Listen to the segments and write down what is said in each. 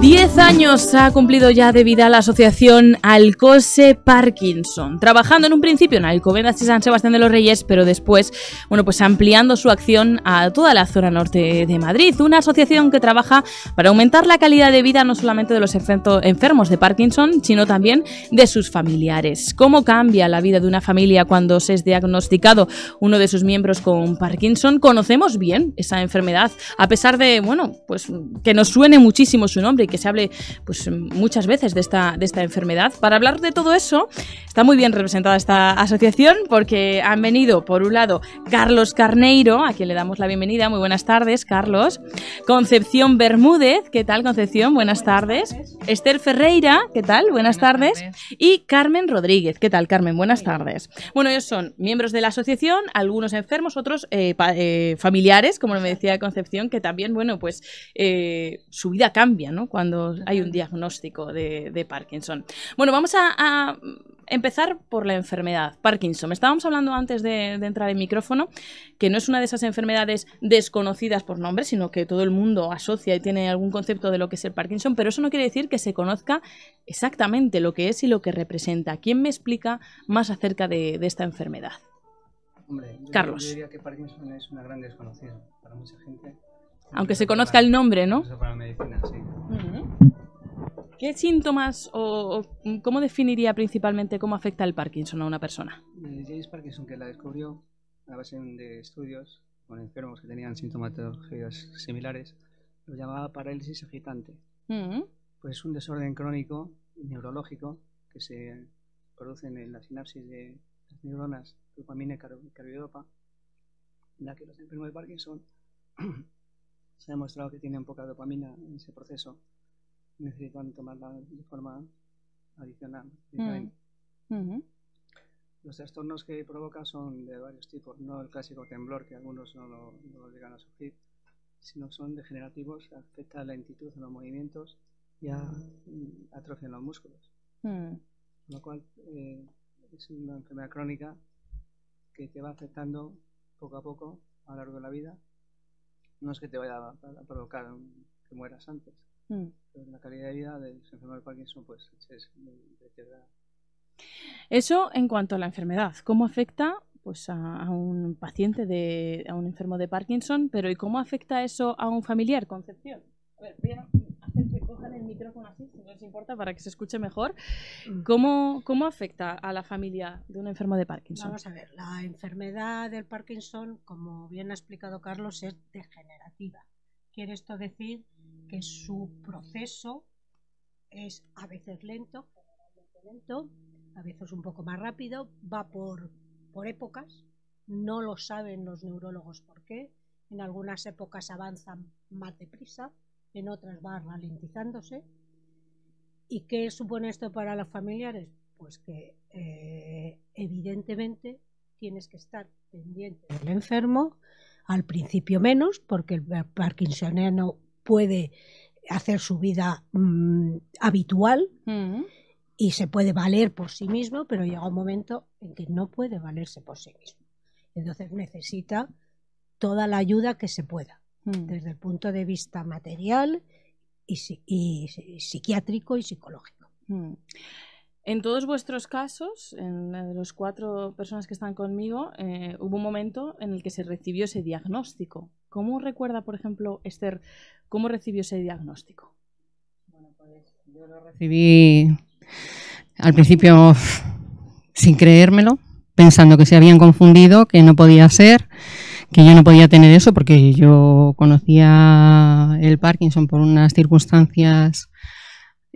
Diez años ha cumplido ya de vida la asociación Alcose Parkinson, trabajando en un principio en Alcobendas y San Sebastián de los Reyes, pero después, bueno, pues ampliando su acción a toda la zona norte de Madrid. Una asociación que trabaja para aumentar la calidad de vida no solamente de los enfermos de Parkinson, sino también de sus familiares. ¿Cómo cambia la vida de una familia cuando se es diagnosticado uno de sus miembros con Parkinson? Conocemos bien esa enfermedad, a pesar de, bueno, pues que nos suene muchísimo su nombre que se hable pues, muchas veces de esta, de esta enfermedad. Para hablar de todo eso, está muy bien representada esta asociación porque han venido, por un lado, Carlos Carneiro, a quien le damos la bienvenida. Muy buenas tardes, Carlos. Concepción Bermúdez, ¿qué tal, Concepción? Buenas tardes. Esther Ferreira, ¿qué tal? Buenas, tardes. Y Carmen Rodríguez, ¿qué tal, Carmen? Buenas tardes. Bueno, ellos son miembros de la asociación, algunos enfermos, otros eh, eh, familiares, como me decía Concepción, que también, bueno, pues eh, su vida cambia, ¿no? cuando hay un diagnóstico de, Parkinson. Bueno, vamos a, empezar por la enfermedad, Parkinson. Estábamos hablando antes de, entrar en micrófono que no es una de esas enfermedades desconocidas por nombre, sino que todo el mundo asocia y tiene algún concepto de lo que es el Parkinson, pero eso no quiere decir que se conozca exactamente lo que es y lo que representa. ¿Quién me explica más acerca de, esta enfermedad? Carlos. diría que Parkinson es una gran desconocida para mucha gente aunque se conozca el nombre, ¿no? Para la medicina, sí. ¿Qué síntomas o, cómo definiría principalmente cómo afecta el Parkinson a una persona? Eh, James Parkinson, que la descubrió a base de estudios con enfermos que tenían sintomatologías similares, lo llamaba parálisis agitante. Pues es un desorden crónico neurológico que se produce en la sinapsis de las neuronas dopamina y en la que los enfermos de Parkinson se ha demostrado que tienen poca dopamina en ese proceso. Necesitan tomarla de forma adicional. Mm. Los trastornos que provoca son de varios tipos, no el clásico temblor, que algunos no lo, llegan a sufrir, sino son degenerativos, afecta a la lentitud de los movimientos y atrofian los músculos. Mm. Lo cual eh, es una enfermedad crónica que te va afectando poco a poco a lo largo de la vida no es que te vaya a, provocar que mueras antes. Mm. la calidad de vida del enfermo de Parkinson pues, es muy Eso en cuanto a la enfermedad. ¿Cómo afecta pues, a, un paciente, de, a un enfermo de Parkinson? Pero ¿y cómo afecta eso a un familiar, Concepción? A ver, micrófono así, si no les importa, para que se escuche mejor. ¿Cómo, ¿Cómo afecta a la familia de un enfermo de Parkinson? Vamos a ver, la enfermedad del Parkinson, como bien ha explicado Carlos, es degenerativa. Quiere esto decir que su proceso es a veces lento, a veces un poco más rápido, va por, por épocas, no lo saben los neurólogos por qué, en algunas épocas avanzan más deprisa, en otras va ralentizándose. ¿Y qué supone esto para los familiares? Pues que eh, evidentemente tienes que estar pendiente del enfermo, al principio menos, porque el parkinsoniano puede hacer su vida mm, habitual mm. y se puede valer por sí mismo, pero llega un momento en que no puede valerse por sí mismo. Entonces necesita toda la ayuda que se pueda. Mm. desde el punto de vista material y, psiquiátrico y psicológico. Mm. En todos vuestros casos, en los cuatro personas que están conmigo, eh, hubo un momento en el que se recibió ese diagnóstico. ¿Cómo recuerda, por ejemplo, Esther, cómo recibió ese diagnóstico? Bueno, pues yo lo recibí al principio sin creérmelo, pensando que se habían confundido, que no podía ser que yo no podía tener eso porque yo conocía el Parkinson por unas circunstancias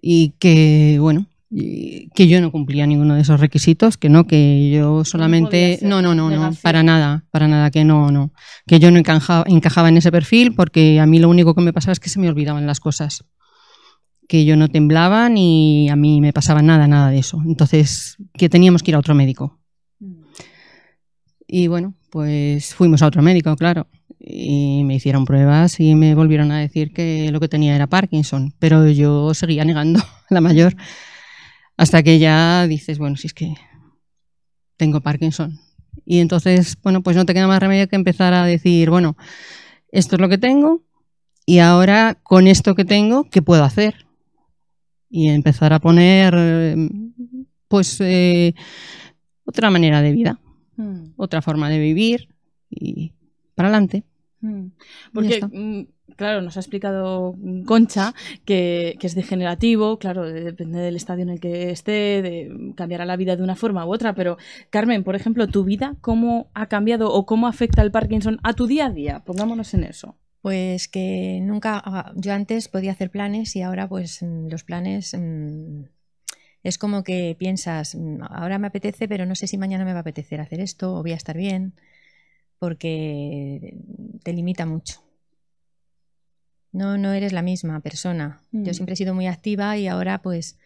y que, bueno, que yo no cumplía ninguno de esos requisitos, que no, que yo solamente... No, no, no, no, para nada, para nada, que no, no, que yo no encajaba, encajaba en ese perfil porque a mí lo único que me pasaba es que se me olvidaban las cosas, que yo no temblaba ni a mí me pasaba nada, nada de eso. Entonces, que teníamos que ir a otro médico. Mm. Y bueno, pues fuimos a otro médico, claro, y me hicieron pruebas y me volvieron a decir que lo que tenía era Parkinson, pero yo seguía negando la mayor hasta que ya dices, bueno, si es que tengo Parkinson. Y entonces, bueno, pues no te queda más remedio que empezar a decir, bueno, esto es lo que tengo y ahora con esto que tengo, ¿qué puedo hacer? Y empezar a poner, pues, eh, otra manera de vida. Mm. otra forma de vivir y para adelante. Mm. Porque mm, claro, nos ha explicado Concha que, es degenerativo, claro, depende del estadio en el que esté, de, cambiará la vida de una forma u otra, pero Carmen, por ejemplo, ¿tu vida cómo ha cambiado o cómo afecta el Parkinson a tu día a día? Pongámonos en eso. Pues que nunca, ah, yo antes podía hacer planes y ahora pues los planes es como que piensas, mm, ahora me apetece, pero no sé si mañana me va a apetecer hacer esto o voy a estar bien, porque te limita mucho. No, no eres la misma persona. Yo mm. siempre he sido muy activa y ahora pues,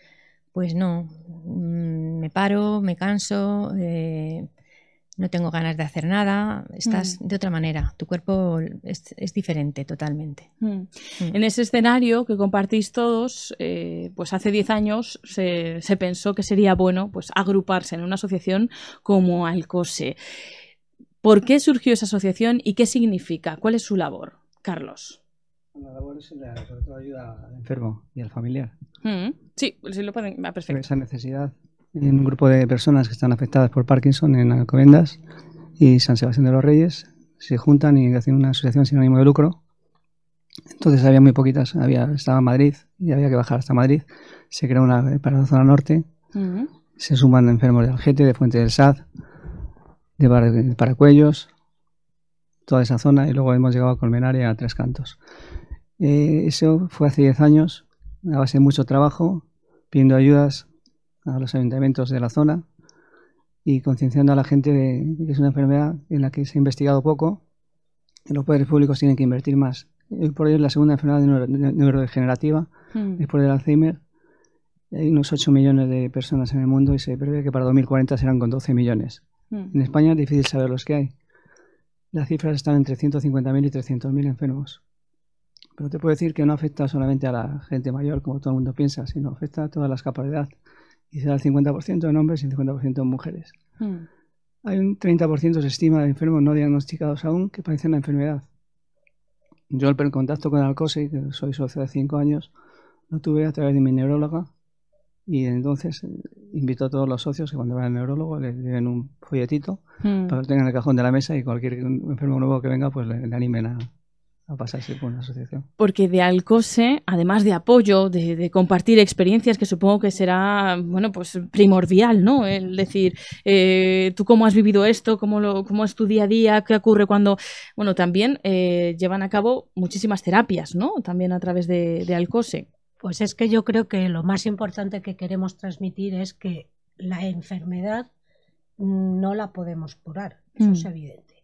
pues no. Mm, me paro, me canso, eh, no tengo ganas de hacer nada, estás mm. de otra manera, tu cuerpo es, diferente totalmente. Mm. Mm. En ese escenario que compartís todos, eh, pues hace 10 años se, pensó que sería bueno pues, agruparse en una asociación como Alcose. ¿Por qué surgió esa asociación y qué significa? ¿Cuál es su labor, Carlos? La labor es sobre todo ayuda al enfermo y al familiar. Sí, sí lo pueden, va perfecto. Esa necesidad en un grupo de personas que están afectadas por Parkinson en Alcobendas y San Sebastián de los Reyes. Se juntan y hacen una asociación sin ánimo de lucro. Entonces había muy poquitas. Había, estaba en Madrid y había que bajar hasta Madrid. Se creó una eh, para la zona norte. Se suman enfermos de Algete, de Fuente del Sad, de, Paracuellos, toda esa zona. Y luego hemos llegado a Colmenar a Tres Cantos. Eh, eso fue hace 10 años, a base de mucho trabajo, pidiendo ayudas, a los ayuntamientos de la zona y concienciando a la gente de que es una enfermedad en la que se ha investigado poco, que los poderes públicos tienen que invertir más. Hoy por hoy es la segunda enfermedad neurodegenerativa hmm. después del Alzheimer. Hay unos 8 millones de personas en el mundo y se prevé que para 2040 serán con 12 millones. Hmm. En España es difícil saber los que hay. Las cifras están entre 150.000 y 300.000 enfermos. Pero te puedo decir que no afecta solamente a la gente mayor, como todo el mundo piensa, sino afecta a todas las capas de edad y será el 50% en hombres y el 50% en mujeres. Hmm. Hay un 30% se estima de enfermos no diagnosticados aún que padecen la enfermedad. Yo el contacto con Alcose, que soy socio de 5 años, lo tuve a través de mi neuróloga y entonces eh, invito a todos los socios que cuando vayan al neurólogo le den un folletito hmm. para que lo tengan en el cajón de la mesa y cualquier enfermo nuevo que venga pues le, le animen a, a pasarse por una asociación. Porque de Alcose, además de apoyo, de, compartir experiencias, que supongo que será, bueno, pues primordial, ¿no? El decir, eh, tú cómo has vivido esto, cómo, lo, cómo es tu día a día, qué ocurre cuando... Bueno, también eh, llevan a cabo muchísimas terapias, ¿no? También a través de, Alcose. Pues es que yo creo que lo más importante que queremos transmitir es que la enfermedad no la podemos curar, eso es mm. evidente.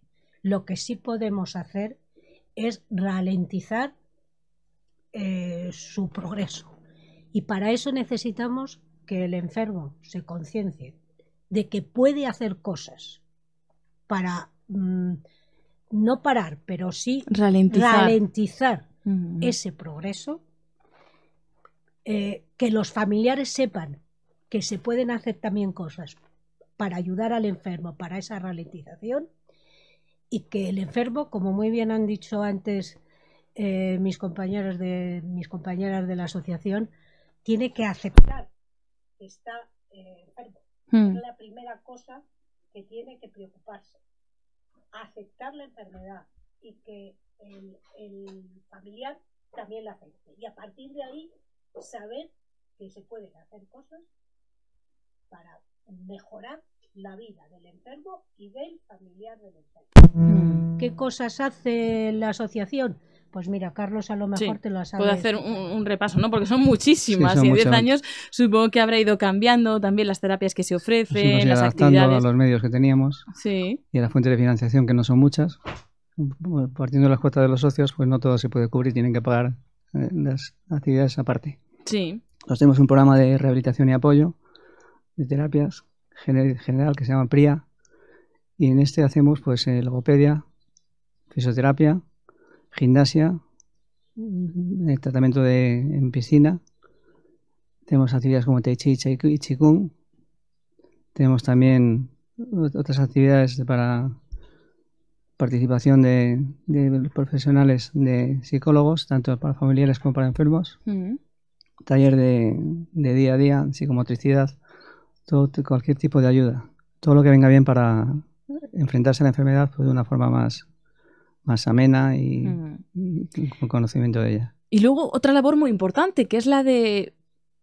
Lo que sí podemos hacer es ralentizar eh, su progreso. Y para eso necesitamos que el enfermo se conciencie de que puede hacer cosas para mm, no parar, pero sí ralentizar, mm. ese progreso, eh, que los familiares sepan que se pueden hacer también cosas para ayudar al enfermo, para esa ralentización y que el enfermo, como muy bien han dicho antes eh, mis compañeros de mis compañeras de la asociación, tiene que aceptar que está eh, enfermo. Hmm. Es la primera cosa que tiene que preocuparse. Aceptar la enfermedad y que el, el familiar también la acepte. Y a partir de ahí, saber que se pueden hacer cosas para mejorar la vida del enfermo y del familiar del enfermo. Mm. ¿Qué cosas hace la asociación? Pues mira, Carlos, a lo mejor te lo Puedo hacer un, repaso, ¿no? Porque son muchísimas. y en 10 años supongo que habrá ido cambiando también las terapias que se ofrecen, las actividades. a los medios que teníamos sí. y a las fuentes de financiación, que no son muchas. Partiendo de las cuotas de los socios, pues no todo se puede cubrir, tienen que pagar eh, las actividades aparte. Sí. Nos tenemos un programa de rehabilitación y apoyo, de terapias, general que se llama PRIA y en este hacemos pues eh, logopedia, fisioterapia, gimnasia, mm, eh, tratamiento de, en piscina, tenemos actividades como Tai y Qigong, tenemos también otras actividades para participación de, profesionales de psicólogos, tanto para familiares como para enfermos. Mm. Taller de, día a día, psicomotricidad, todo, cualquier tipo de ayuda, todo lo que venga bien para enfrentarse a la enfermedad pues, de una forma más, más amena mm. y, con conocimiento de ella. Y luego otra labor muy importante, que es la de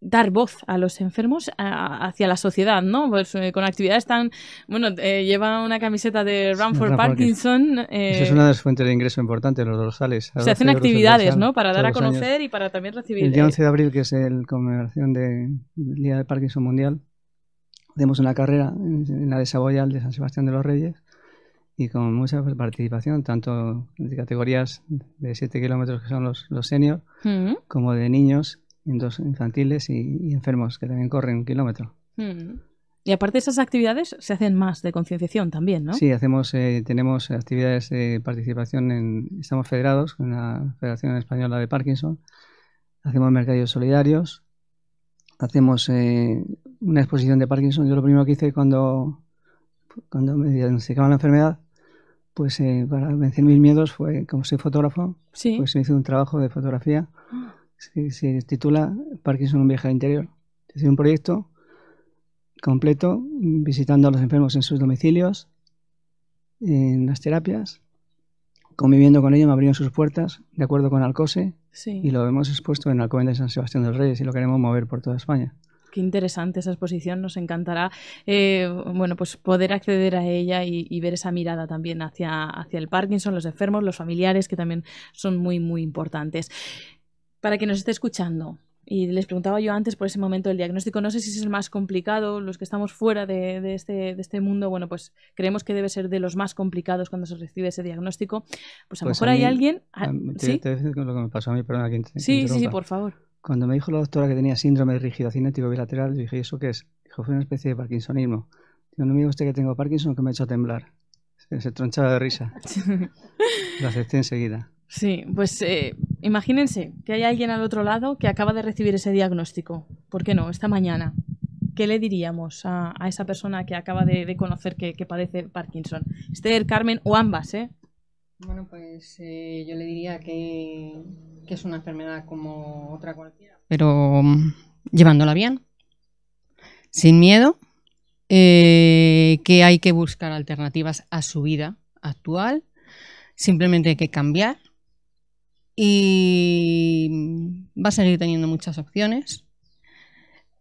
dar voz a los enfermos hacia la sociedad, ¿no? Pues, eh, con actividades tan... Bueno, eh, lleva una camiseta de Run for Parkinson. Eh, es una de las fuentes de ingreso importantes, los dorsales. Se hacen actividades, ¿no? Para dar a conocer y para también recibir... El día 11 de abril, que es el conmemoración del Día de Parkinson Mundial, Hacemos una carrera en la de Saboyal de San Sebastián de los Reyes y con mucha participación, tanto de categorías de 7 kilómetros que son los, los mm. como de niños, infantiles y, enfermos que también corren un kilómetro. Mm. Y aparte de esas actividades, se hacen más de concienciación también, ¿no? Sí, hacemos, eh, tenemos actividades de participación en, estamos federados con la Federación Española de Parkinson, hacemos mercadillos solidarios, hacemos eh, una exposición de Parkinson. Yo lo primero que hice cuando, cuando me diagnosticaban la enfermedad, pues eh, para vencer mis miedos fue, como soy fotógrafo, pues pues hice un trabajo de fotografía. Ah. Se, se titula Parkinson, un viaje al interior. Es un proyecto completo visitando a los enfermos en sus domicilios, en las terapias, conviviendo con ellos, me abrieron sus puertas, de acuerdo con Alcose, y lo hemos expuesto en la Alcobendas de San Sebastián del Reyes y lo queremos mover por toda España. Qué interesante esa exposición, nos encantará eh, bueno, pues poder acceder a ella y, ver esa mirada también hacia, hacia el Parkinson, los enfermos, los familiares, que también son muy, muy importantes. Para quien nos esté escuchando, y les preguntaba yo antes por ese momento del diagnóstico. No sé si es el más complicado, los que estamos fuera de, de, este, de este, mundo, bueno, pues creemos que debe ser de los más complicados cuando se recibe ese diagnóstico. Pues a lo pues mejor hay alguien... Ah, ¿sí? voy lo que me pasó a mí, perdona que Sí, sí, sí, por favor. Cuando me dijo la doctora que tenía síndrome de rígido cinético bilateral, yo dije, ¿eso qué es? Dijo, fue una especie de parkinsonismo. Digo, no me diga usted que tengo Parkinson que me ha hecho temblar. se tronchaba de risa. Lo acepté enseguida. Sí, pues eh, imagínense que hay alguien al otro lado que acaba de recibir ese diagnóstico. ¿Por qué no? Esta mañana. ¿Qué le diríamos a, esa persona que acaba de, conocer que, padece Parkinson? Esther, Carmen o ambas, ¿eh? Bueno, pues eh, yo le diría que, es una enfermedad como otra cualquiera. Pero mm, llevándola bien, sin miedo, eh, que hay que buscar alternativas a su vida actual, simplemente hay que cambiar y mm, va a seguir teniendo muchas opciones.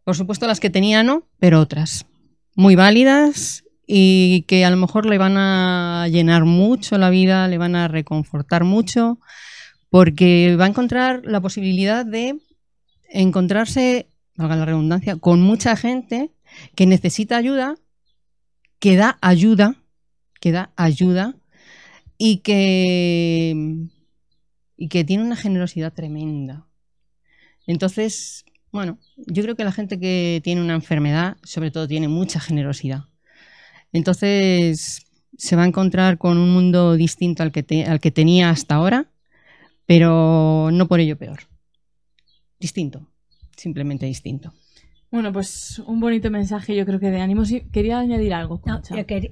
Por supuesto las que tenía no, pero otras muy válidas y que a lo mejor le van a llenar mucho la vida, le van a reconfortar mucho, porque va a encontrar la posibilidad de encontrarse, valga la redundancia, con mucha gente que necesita ayuda, que da ayuda, que da ayuda y que y que tiene una generosidad tremenda. Entonces, bueno, yo creo que la gente que tiene una enfermedad, sobre todo, tiene mucha generosidad. Entonces, se va a encontrar con un mundo distinto al que, al que tenía hasta ahora, pero no por ello peor. Distinto, simplemente distinto. Bueno, pues un bonito mensaje, yo creo que de ánimo. Sí, quería añadir algo.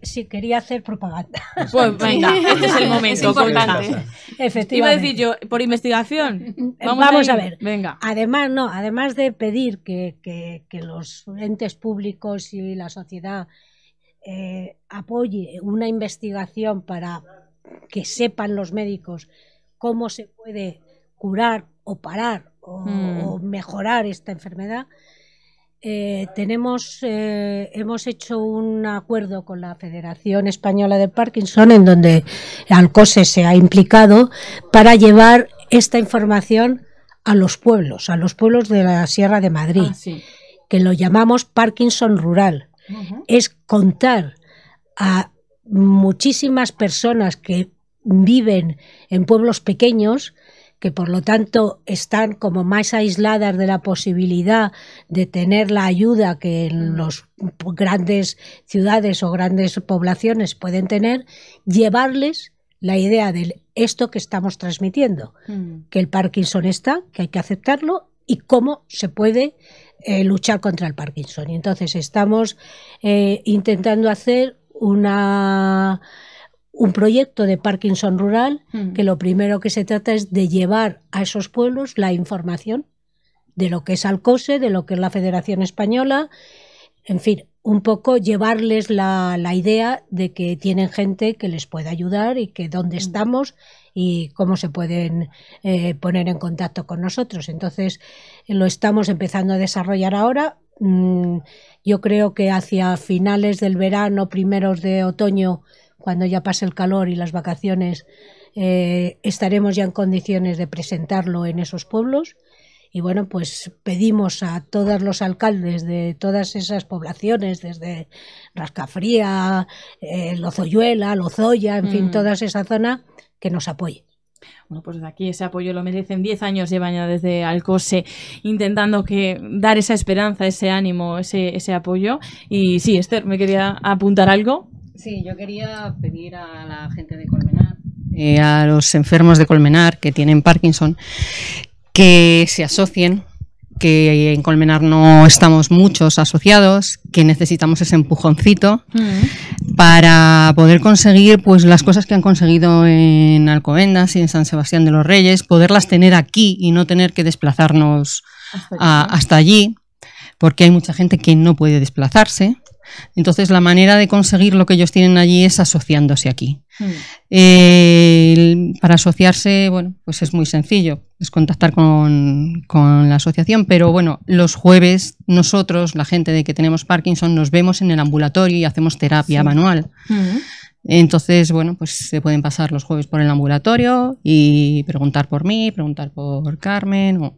sí, quería hacer propaganda. Pues, pues venga, este es el momento Iba a decir yo, por investigación. Mm, vamos, a, ver. Venga. Además, no, además de pedir que, los entes públicos y la sociedad eh, apoye una investigación para que sepan los médicos cómo se puede curar o parar o mm. mejorar esta enfermedad eh, tenemos, eh, hemos hecho un acuerdo con la Federación Española de Parkinson, en donde Alcose se ha implicado, para llevar esta información a los pueblos, a los pueblos de la Sierra de Madrid, ah, que lo llamamos Parkinson Rural. Es contar a muchísimas personas que viven en pueblos pequeños que por lo tanto están como más aisladas de la posibilidad de tener la ayuda que en las grandes ciudades o grandes poblaciones pueden tener, llevarles la idea de esto que estamos transmitiendo, mm. que el Parkinson está, que hay que aceptarlo y cómo se puede eh, luchar contra el Parkinson. Y entonces estamos eh, intentando hacer una un proyecto de Parkinson rural mm. que lo primero que se trata es de llevar a esos pueblos la información de lo que es Alcose, de lo que es la Federación Española, en fin, un poco llevarles la, idea de que tienen gente que les puede ayudar y que dónde mm. estamos y cómo se pueden eh, poner en contacto con nosotros. Entonces, lo estamos empezando a desarrollar ahora. Mm, yo creo que hacia finales del verano, primeros de otoño, cuando ya pase el calor y las vacaciones, eh, estaremos ya en condiciones de presentarlo en esos pueblos. Y bueno, pues pedimos a todos los alcaldes de todas esas poblaciones, desde Rascafría, eh, Lozoyuela, Lozoya, en fin, mm. toda esa zona, que nos apoye. Bueno, pues de aquí ese apoyo lo merecen. Diez años llevan ya desde Alcose intentando que dar esa esperanza, ese ánimo, ese, ese apoyo. Y sí, Esther, me quería apuntar algo. Sí, yo quería pedir a la gente de Colmenar, eh, a los enfermos de Colmenar que tienen Parkinson, que se asocien que en Colmenar no estamos muchos asociados, que necesitamos ese empujoncito mm. para poder conseguir pues las cosas que han conseguido en Alcobendas y en San Sebastián de los Reyes, poderlas tener aquí y no tener que desplazarnos hasta allí, porque hay mucha gente que no puede desplazarse entonces, la manera de conseguir lo que ellos tienen allí es asociándose aquí. Hmm. para asociarse, bueno, pues es muy sencillo, es contactar con, con, la asociación, pero bueno, los jueves nosotros, la gente de que tenemos Parkinson, nos vemos en el ambulatorio y hacemos terapia manual. Hmm. Entonces, bueno, pues se pueden pasar los jueves por el ambulatorio y preguntar por mí, preguntar por Carmen,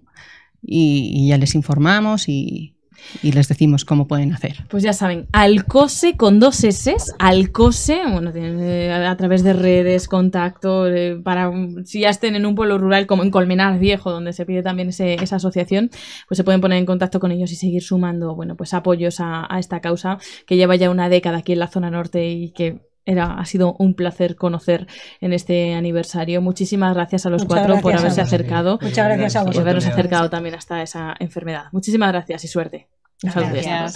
y ya les informamos y, y les decimos cómo pueden hacer. Pues ya saben, Alcose con dos S, Alcose, bueno, a través de redes, contacto, para si ya estén en un pueblo rural como en Colmenar Viejo, donde se pide también ese, esa asociación, pues se pueden poner en contacto con ellos y seguir sumando, bueno, pues apoyos a, esta causa que lleva ya una década aquí en la zona norte y que era, ha sido un placer conocer en este aniversario. Muchísimas gracias a los cuatro por haberse acercado. Muchas gracias a vosotros. Y habernos acercado también hasta esa enfermedad. Muchísimas gracias y suerte. Totally. Yeah.